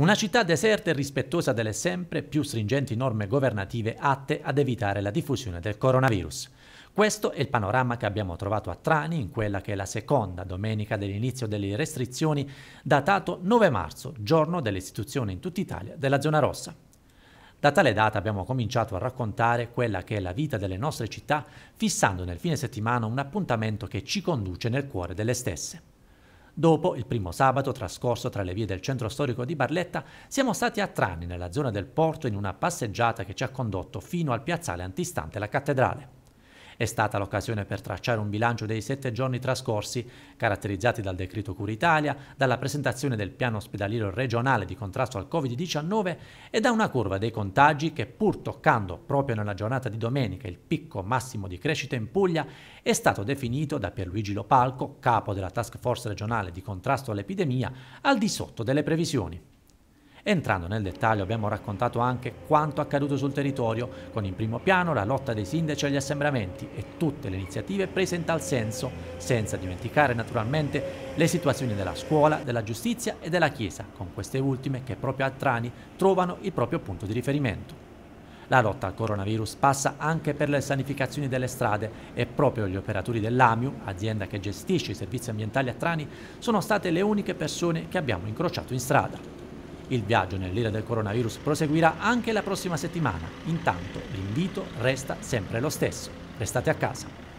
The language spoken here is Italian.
Una città deserta e rispettosa delle sempre più stringenti norme governative atte ad evitare la diffusione del coronavirus. Questo è il panorama che abbiamo trovato a Trani in quella che è la seconda domenica dell'inizio delle restrizioni, datato 9 marzo, giorno dell'istituzione in tutta Italia della zona rossa. Da tale data abbiamo cominciato a raccontare quella che è la vita delle nostre città, fissando nel fine settimana un appuntamento che ci conduce nel cuore delle stesse. Dopo il primo sabato trascorso tra le vie del centro storico di Barletta, siamo stati a Trani, nella zona del porto, in una passeggiata che ci ha condotto fino al piazzale antistante la cattedrale. È stata l'occasione per tracciare un bilancio dei sette giorni trascorsi, caratterizzati dal decreto Cura Italia, dalla presentazione del piano ospedaliero regionale di contrasto al Covid-19 e da una curva dei contagi che pur toccando proprio nella giornata di domenica il picco massimo di crescita in Puglia, è stato definito da Pierluigi Lopalco, capo della task force regionale di contrasto all'epidemia, al di sotto delle previsioni. Entrando nel dettaglio abbiamo raccontato anche quanto accaduto sul territorio, con in primo piano la lotta dei sindaci agli assembramenti e tutte le iniziative prese in tal senso, senza dimenticare naturalmente le situazioni della scuola, della giustizia e della Chiesa, con queste ultime che proprio a Trani trovano il proprio punto di riferimento. La lotta al coronavirus passa anche per le sanificazioni delle strade e proprio gli operatori dell'AMIU, azienda che gestisce i servizi ambientali a Trani, sono state le uniche persone che abbiamo incrociato in strada. Il viaggio nell'era del coronavirus proseguirà anche la prossima settimana. Intanto l'invito resta sempre lo stesso. Restate a casa.